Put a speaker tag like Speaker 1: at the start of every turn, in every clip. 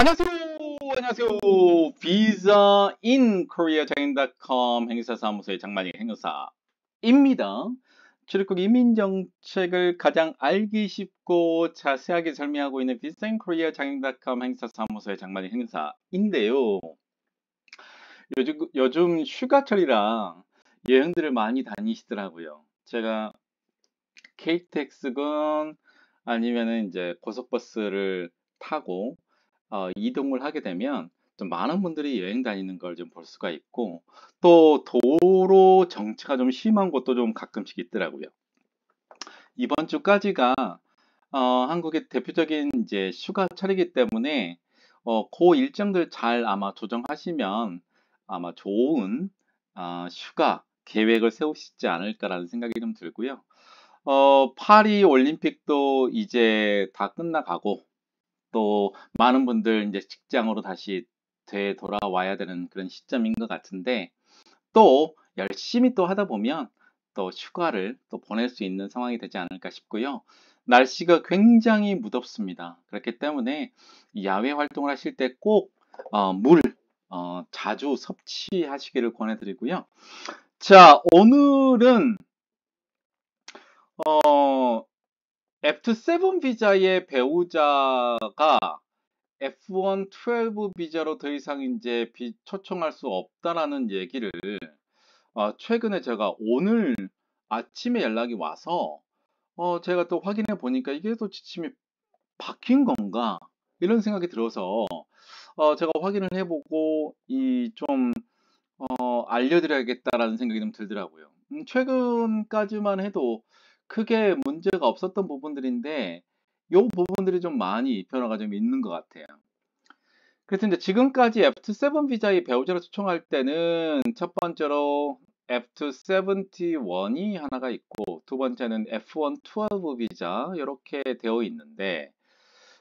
Speaker 1: 안녕하세요. 안녕하세요. 비자 인 코리아 장인닷컴 행사사무소의 장만희 행사입니다. 출입국 이민정책을 가장 알기 쉽고 자세하게 설명하고 있는 비자 인 코리아 장인닷컴 행사사무소의 장만희 행사인데요. 요즘, 요즘 휴가철이라 여행들을 많이 다니시더라고요. 제가 KTX건 아니면은 이제 고속버스를 타고 어, 이동을 하게 되면 좀 많은 분들이 여행 다니는 걸 좀 볼 수가 있고 또 도로 정체가 좀 심한 곳도 좀 가끔씩 있더라고요. 이번 주까지가 어, 한국의 대표적인 이제 휴가철이기 때문에 어, 그 일정들 잘 아마 조정하시면 아마 좋은 어, 휴가 계획을 세우시지 않을까라는 생각이 좀 들고요. 어, 파리 올림픽도 이제 다 끝나가고 또 많은 분들 이제 직장으로 다시 되 돌아와야 되는 그런 시점인 것 같은데 또 열심히 또 하다 보면 또 휴가를 또 보낼 수 있는 상황이 되지 않을까 싶고요. 날씨가 굉장히 무덥습니다. 그렇기 때문에 야외 활동을 하실 때 꼭물 어, 어, 자주 섭취하시기를 권해드리고요. 자 오늘은 어, F7 비자의 배우자가 F1 12 비자로 더 이상 이제 비, 초청할 수 없다라는 얘기를 어, 최근에 제가 오늘 아침에 연락이 와서 어, 제가 또 확인해 보니까 이게 또 지침이 바뀐 건가 이런 생각이 들어서 어, 제가 확인을 해보고 이좀 어, 알려드려야겠다라는 생각이 좀 들더라고요. 음, 최근까지만 해도 크게 문제가 없었던 부분들인데 요 부분들이 좀 많이 변화가 좀 있는 것 같아요. 그래서 이제 지금까지 F27 비자의 배우자를 초청할 때는 첫 번째로 F271이 하나가 있고 두 번째는 F112 비자 이렇게 되어 있는데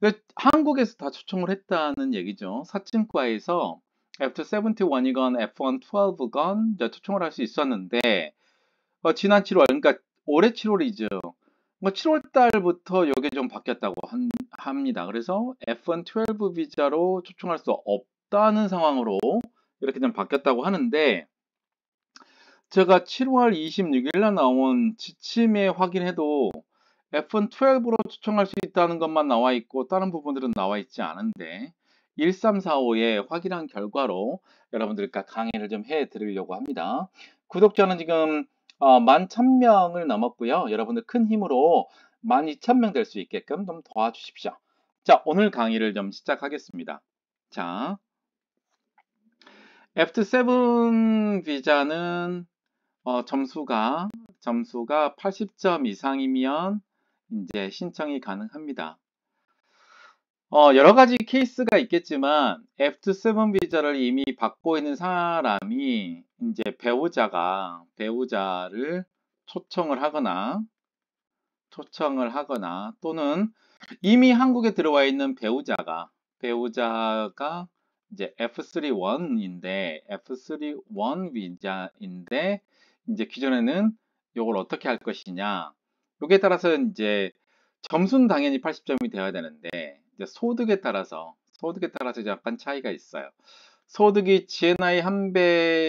Speaker 1: 그 한국에서 다 초청을 했다는 얘기죠. 사칭과에서 F271이건 F112건 초청을 할 수 있었는데 어 지난 7월 그러니까 올해 7월이죠. 뭐 7월 달부터 이게 좀 바뀌었다고 한, 합니다. 그래서 F1-12 비자로 초청할 수 없다는 상황으로 이렇게 좀 바뀌었다고 하는데 제가 7월 26일 날 나온 지침에 확인해도 F1-12로 초청할 수 있다는 것만 나와 있고 다른 부분들은 나와 있지 않은데 1345에 확인한 결과로 여러분들과 강의를 좀해 드리려고 합니다. 구독자는 지금 어, 11,000명을 넘었고요. 여러분들 큰 힘으로 12,000명 될 수 있게끔 좀 도와주십시오. 자, 오늘 강의를 좀 시작하겠습니다. 자, F7 비자는 어, 점수가 점수가 80점 이상이면 이제 신청이 가능합니다. 어, 여러 가지 케이스가 있겠지만 F7 비자를 이미 받고 있는 사람이 이제 배우자가 배우자를 초청을 하거나 초청을 하거나 또는 이미 한국에 들어와 있는 배우자가 배우자가 이제 F31인데 F31 비자인데 이제 기존에는 이걸 어떻게 할 것이냐 여기에 따라서 이제 점수는 당연히 80점이 되어야 되는데 소득에 따라서 소득에 따라서 약간 차이가 있어요. 소득이 GNI 한 배를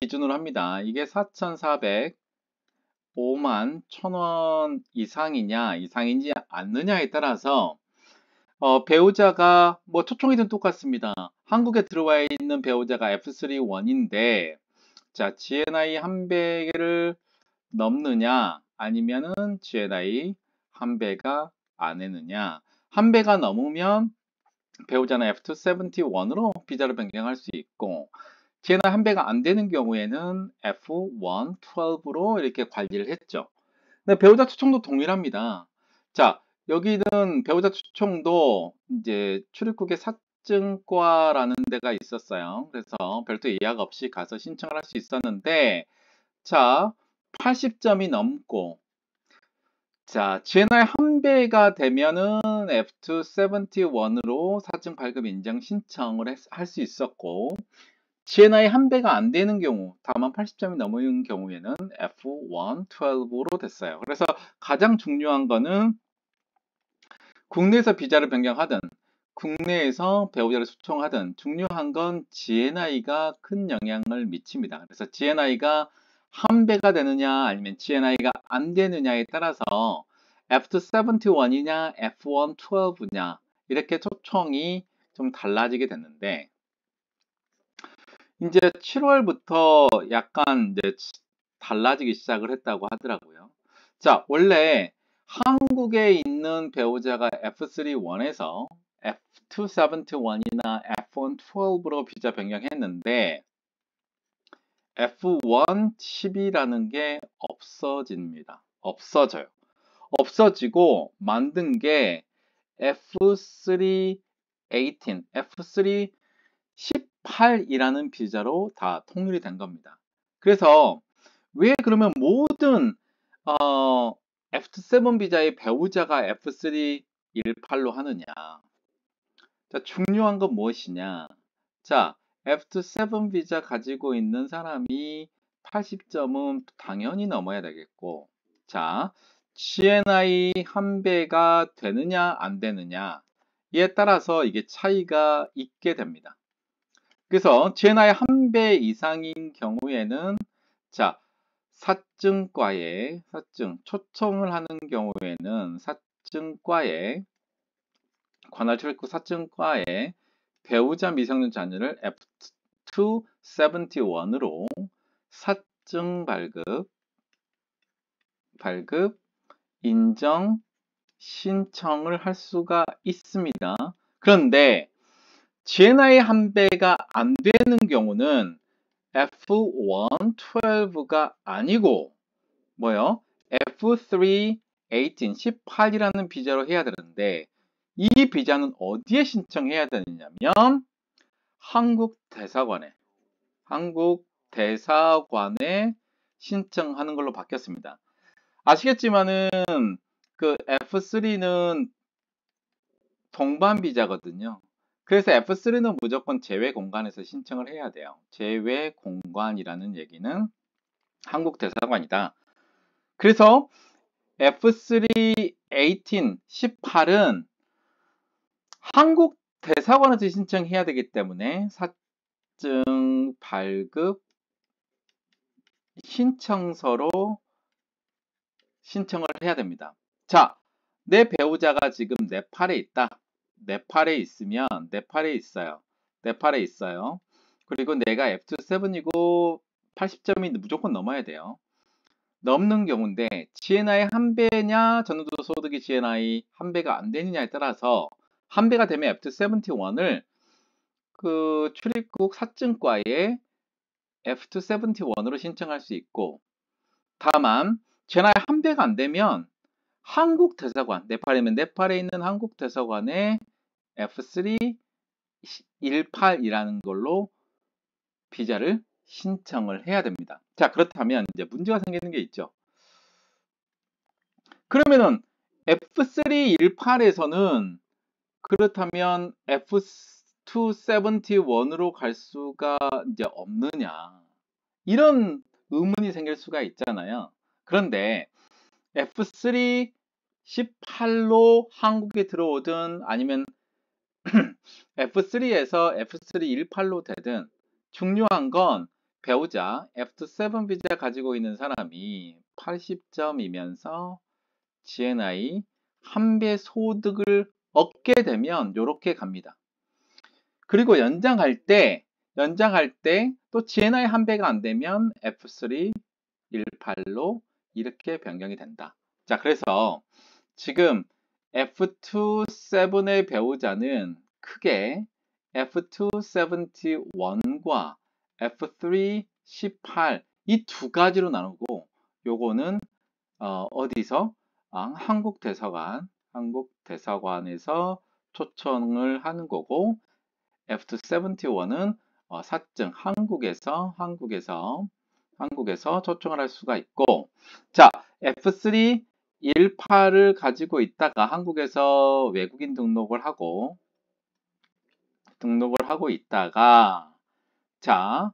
Speaker 1: 기준으로 합니다. 이게 4,400 5만 1,000원 이상이냐 이상인지 않느냐에 따라서 어, 배우자가 뭐 초청이든 똑같습니다. 한국에 들어와 있는 배우자가 F3 원인데 자 GNI 한 배를 넘느냐 아니면은 GNI 한 배가 안했느냐한 배가 넘으면 배우자는 F271으로 비자를 변경할 수 있고 걔나한 배가 안 되는 경우에는 F112로 이렇게 관리를 했죠. 근 배우자 추청도 동일합니다. 자, 여기는 배우자 추청도 이제 출입국의 사증과라는 데가 있었어요. 그래서 별도 예약 없이 가서 신청을 할 수 있었는데 자, 80점이 넘고 자, GNR 한 배가 되면은 F271으로 사증 발급 인정 신청을 할 수 있었고 GNI 한 배가 안 되는 경우, 다만 80점이 넘는 경우에는 F112로 됐어요. 그래서 가장 중요한 거는 국내에서 비자를 변경하든 국내에서 배우자를 소청하든 중요한 건 GNI가 큰 영향을 미칩니다. 그래서 GNI가 한 배가 되느냐 아니면 GNI가 안 되느냐에 따라서 F271이냐 F112냐 이렇게 초청이 좀 달라지게 됐는데 이제 7월부터 약간 이제 달라지기 시작을 했다고 하더라고요. 자, 원래 한국에 있는 배우자가 F31에서 F271이나 F112으로 비자 변경했는데 F1 1 0이라는게 없어집니다. 없어져요. 없어지고 만든 게 F3 18, F3 18이라는 비자로 다 통일이 된 겁니다. 그래서 왜 그러면 모든 어, F7 비자의 배우자가 F3 18로 하느냐? 자, 중요한 건 무엇이냐? 자, F7 비자 가지고 있는 사람이 80점은 당연히 넘어야 되겠고 자 CNI 한 배가 되느냐 안 되느냐에 따라서 이게 차이가 있게 됩니다. 그래서 GNI 한 배 이상인 경우에는 자 사증과에 사증 초청을 하는 경우에는 사증과에 관할 출입국 사증과에 배우자 미성년 자녀를 F271으로 사증 발급, 발급, 인정, 신청을 할 수가 있습니다. 그런데 GNI 한배가 안 되는 경우는 F112가 아니고 뭐요? F3 18이라는 비자로 해야 되는데 이 비자는 어디에 신청해야 되느냐면 한국 대사관에 한국 대사관에 신청하는 걸로 바뀌었습니다. 아시겠지만은 그 F3는 동반 비자거든요. 그래서 F3는 무조건 제외 공간에서 신청을 해야 돼요. 제외 공간이라는 얘기는 한국 대사관이다. 그래서 F3 18, 18은 한국 대사관에서 신청해야 되기 때문에 사증 발급 신청서로 신청을 해야 됩니다. 자, 내 배우자가 지금 네팔에 있다. 네팔에 있으면 네팔에 있어요. 네팔에 있어요. 그리고 내가 F27이고 80점이 무조건 넘어야 돼요. 넘는 경우인데 GNI 한 배냐 전후도 소득이 GNI 한 배가 안 되느냐에 따라서 한 배가 되면 f 프터 71을 그 출입국 사증과에 f 프터 71으로 신청할 수 있고 다만 제나에한 배가 안 되면 한국 대사관 네팔이면 네팔에 있는 한국 대사관에 F3 18이라는 걸로 비자를 신청을 해야 됩니다. 자, 그렇다면 이제 문제가 생기는 게 있죠. 그러면은 F318에서는 그렇다면 F271으로 갈 수가 이제 없느냐. 이런 의문이 생길 수가 있잖아요. 그런데 F3 18로 한국에 들어오든 아니면 F3에서 F3 18로 되든 중요한 건 배우자 F7 비자 가지고 있는 사람이 80점이면서 GNI 한 배 소득을 얻게 되면 이렇게 갑니다. 그리고 연장할 때 연장할 때 또 GNI 한 배가 안 되면 F3 18로 이렇게 변경이 된다. 자, 그래서 지금 F2.7의 배우자는 크게 F2.71과 F3.18 이 두 가지로 나누고 요거는 어, 디서 아, 한국대사관 한국 대사관에서 초청을 하는 거고 F71은 어, 사증 한국에서 한국에서 한국에서 초청을 할 수가 있고 자 F3 18을 가지고 있다가 한국에서 외국인 등록을 하고 등록을 하고 있다가 자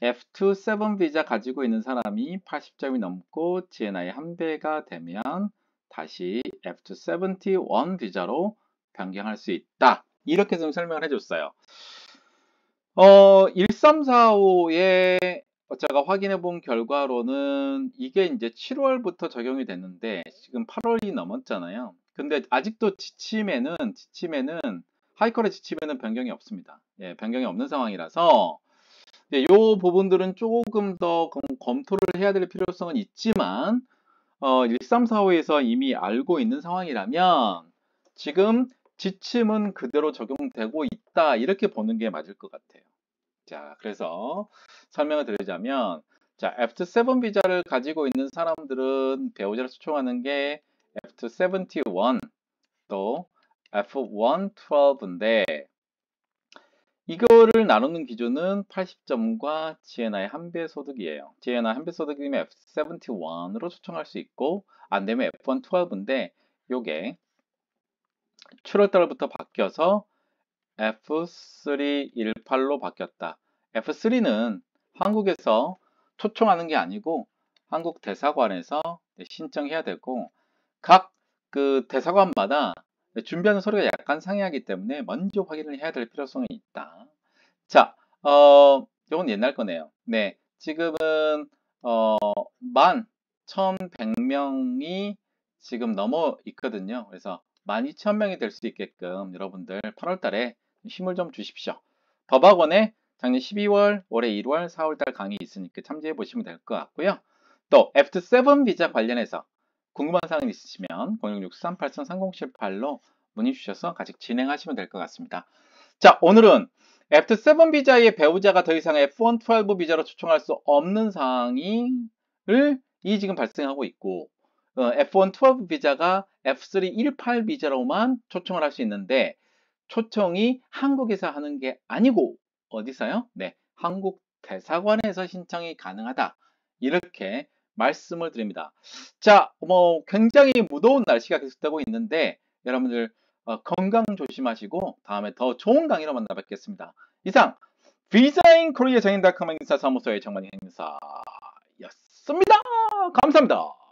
Speaker 1: F27 비자 가지고 있는 사람이 80점이 넘고 GNI 한 배가 되면 다시 F271 비자로 변경할 수 있다. 이렇게 좀 설명을 해줬어요. 어, 1 3 4 5에 제가 확인해 본 결과로는 이게 이제 7월부터 적용이 됐는데 지금 8월이 넘었잖아요. 근데 아직도 지침에는 지침에는 하이컬의 지침에는 변경이 없습니다. 예, 변경이 없는 상황이라서 이 예, 부분들은 조금 더 검토를 해야 될 필요성은 있지만 어, 1345에서 이미 알고 있는 상황이라면 지금 지침은 그대로 적용되고 있다 이렇게 보는 게 맞을 것 같아요. 자, 그래서 설명을 드리자면 자, F7 비자를 가지고 있는 사람들은 배우자를 추청하는게 F71 또 F112인데 이거를 나누는 기준은 80점과 g n i 한배 소득이에요. GNI 한배 소득이면 F71으로 초청할 수 있고 안 되면 F112인데 요게 7월달부터 바뀌어서 F318로 바뀌었다. F3는 한국에서 초청하는 게 아니고 한국 대사관에서 신청해야 되고 각 그 대사관마다 네, 준비하는 서류가 약간 상이하기 때문에 먼저 확인을 해야 될 필요성이 있다. 자, 어, 이건 옛날 거네요. 네, 지금은 어, 만 1,100명이 지금 넘어 있거든요. 그래서 12,000명이 될 수 있게끔 여러분들 8월 달에 힘을 좀 주십시오. 법학원에 작년 12월, 올해 1월, 4월 달 강의 있으니까 참조해 보시면 될 것 같고요. 또 F7 비자 관련해서 궁금한 사항이 있으시면 066-383-3078로 문의 주셔서 같이 진행하시면 될 것 같습니다. 자, 오늘은 F7 비자의 배우자가 더 이상 F1 12 비자로 초청할 수 없는 사항을 이 지금 발생하고 있고 F1 어, 12 비자가 F3 18 비자로만 초청을 할 수 있는데 초청이 한국에서 하는 게 아니고 어디서요? 네, 한국 대사관에서 신청이 가능하다. 이렇게 말씀을 드립니다. 자, 뭐 굉장히 무더운 날씨가 계속되고 있는데 여러분들 어, 건강 조심하시고 다음에 더 좋은 강의로 만나 뵙겠습니다. 이상 비자인 코리아 정인닷컴 행사 사무소의 정만희 행사였습니다. 감사합니다.